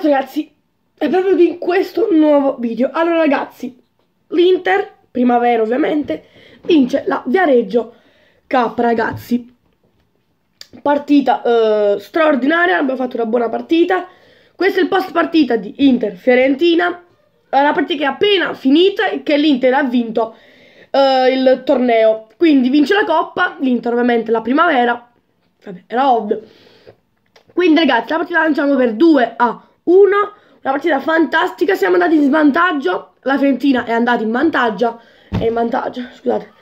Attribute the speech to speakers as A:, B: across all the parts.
A: ragazzi, ragazzi, è proprio in questo nuovo video. Allora, ragazzi, l'Inter, primavera ovviamente, vince la Viareggio Cup, ragazzi. Partita eh, straordinaria, abbiamo fatto una buona partita. Questo è il post partita di Inter-Fiorentina, la partita che è appena finita e che l'Inter ha vinto eh, il torneo. Quindi vince la Coppa, l'Inter ovviamente la primavera, vabbè, era ovvio. Quindi ragazzi, la partita la lanciamo per 2 a una partita fantastica, siamo andati in svantaggio, la Fiorentina è andata in vantaggio, è in vantaggio, scusate,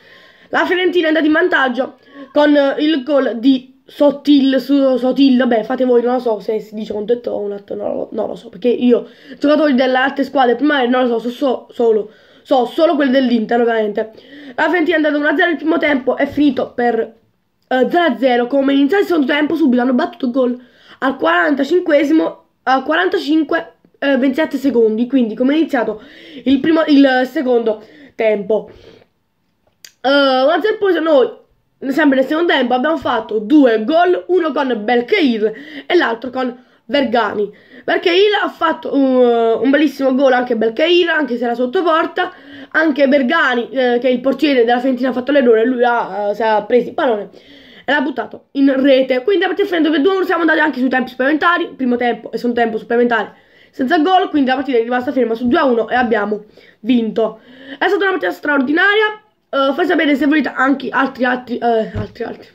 A: la Fiorentina è andata in vantaggio con eh, il gol di Sottil, su, Sotil, beh fate voi, non lo so se si dice con detto o un atto, non lo, non lo so, perché io, giocatori delle altre squadre primarie, non lo so, so, so solo, so solo quelli dell'Inter ovviamente. La Fiorentina è andata 1-0 il primo tempo, è finito per 0-0, uh, eh, come iniziato il secondo tempo subito hanno battuto gol al 45esimo a 45 eh, 27 eh, secondi, quindi come è iniziato il, primo, il secondo tempo. Uh, una sorpresa noi, sempre nel secondo tempo, abbiamo fatto due gol, uno con Belkeir e l'altro con Vergani. Belkeir ha fatto uh, un bellissimo gol anche Belkeir, anche se era sotto porta, anche Vergani, eh, che è il portiere della Fiorentina, ha fatto l'errore, lui ha, uh, si è preso il pallone l'ha buttato in rete. Quindi la partita è finita 2-1, siamo andati anche sui tempi supplementari, primo tempo e secondo tempo supplementare senza gol, quindi la partita è rimasta ferma su 2-1 e abbiamo vinto. È stata una partita straordinaria, uh, eh, fai sapere se volete anche altri, altri, uh, altri, altri.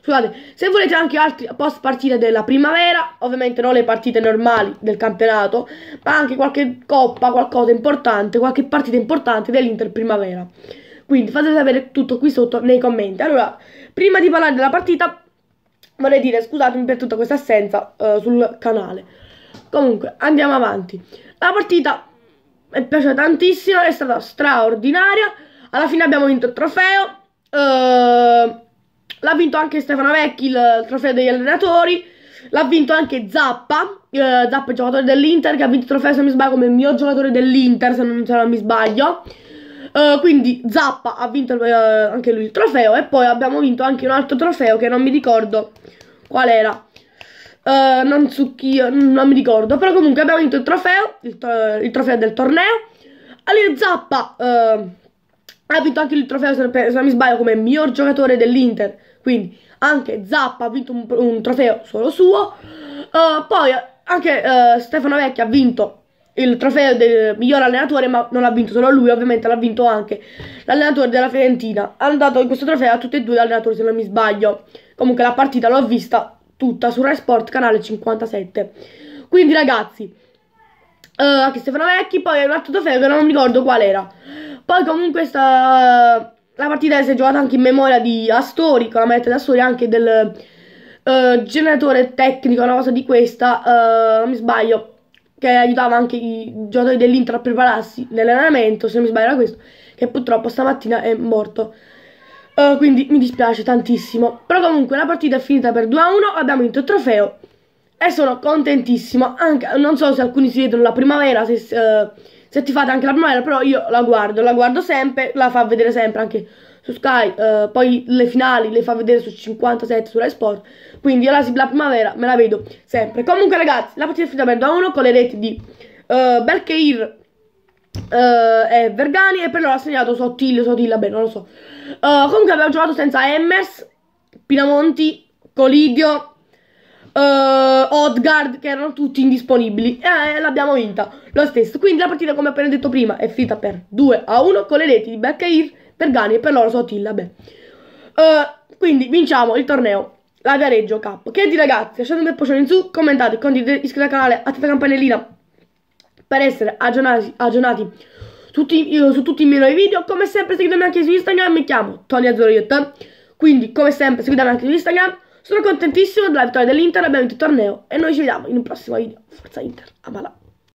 A: Scusate, se volete anche altri post partite della primavera, ovviamente non le partite normali del campionato, ma anche qualche coppa, qualcosa importante, qualche partita importante dell'Inter primavera. Quindi fate sapere tutto qui sotto nei commenti. Allora, prima di parlare della partita, vorrei dire scusatemi per tutta questa assenza uh, sul canale. Comunque, andiamo avanti. La partita mi è piaciuta tantissimo, è stata straordinaria. Alla fine abbiamo vinto il trofeo. Uh, l'ha vinto anche Stefano Vecchi, il trofeo degli allenatori. L'ha vinto anche Zappa, eh, Zappa giocatore dell'Inter, che ha vinto il trofeo, se non mi sbaglio, come il mio giocatore dell'Inter, se non, se non mi sbaglio. Eh, quindi Zappa ha vinto uh, anche lui il trofeo e poi abbiamo vinto anche un altro trofeo che non mi ricordo qual era. Uh, non su chi, non mi ricordo, però comunque abbiamo vinto il trofeo, il, to il trofeo del torneo. Ali Zappa ha vinto anche il trofeo, se, non mi sbaglio, come miglior giocatore dell'Inter. Quindi anche Zappa ha vinto un, un trofeo solo suo. poi anche Stefano Vecchia ha vinto il trofeo del miglior allenatore, ma non l'ha vinto solo lui, ovviamente l'ha vinto anche l'allenatore della Fiorentina. Hanno dato questo trofeo a tutti e due gli allenatori, se non mi sbaglio. Comunque la partita l'ho vista tutta su Rai Sport, canale 57. Quindi ragazzi, uh, anche Stefano Vecchi, poi un altro trofeo che non mi ricordo qual era. Poi comunque sta... La partita si è giocata anche in memoria di Astori, con la maglietta di Astori, anche del uh, generatore tecnico, una cosa di questa, uh, non mi sbaglio, che aiutava anche i giocatori dell'Inter a prepararsi nell'allenamento, se non mi sbaglio era questo, che purtroppo stamattina è morto. Uh, quindi mi dispiace tantissimo. Però comunque la partita è finita per 2-1, abbiamo vinto il trofeo e sono contentissimo. Anche, non so se alcuni si vedono la primavera, se, uh, se ti fate anche la primavera, però io la guardo, la guardo sempre, la fa vedere sempre anche su Sky, eh, poi le finali le fa vedere su 57 su Rai Sport, quindi io la sigla primavera me la vedo sempre. Comunque ragazzi, la partita è finita per 2-1 con le reti di eh, Belkeir eh, e Vergani e per loro ha segnato Sottilio, Sottilla, beh non lo so. Eh, comunque abbiamo giocato senza Emmers, Pinamonti, Colidio, uh, Odgard che erano tutti indisponibili e eh, l'abbiamo vinta lo stesso quindi la partita come appena detto prima è finita per 2 a 1 con le reti di Beccair per Gani e per loro sua Attila, beh. Uh, quindi vinciamo il torneo, la Viareggio Cup. Che di ragazzi, lasciate un bel pochino in su, commentate, condividete, iscrivetevi al canale, attivate la campanellina per essere aggiornati, aggiornati tutti, io, su tutti i miei nuovi video. Come sempre seguitemi anche su Instagram, mi chiamo Tony TonyAzzurriot. Quindi come sempre seguitemi anche su Instagram. Sono contentissimo della vittoria dell'Inter, abbiamo vinto il torneo e noi ci vediamo in un prossimo video. Forza Inter, amala!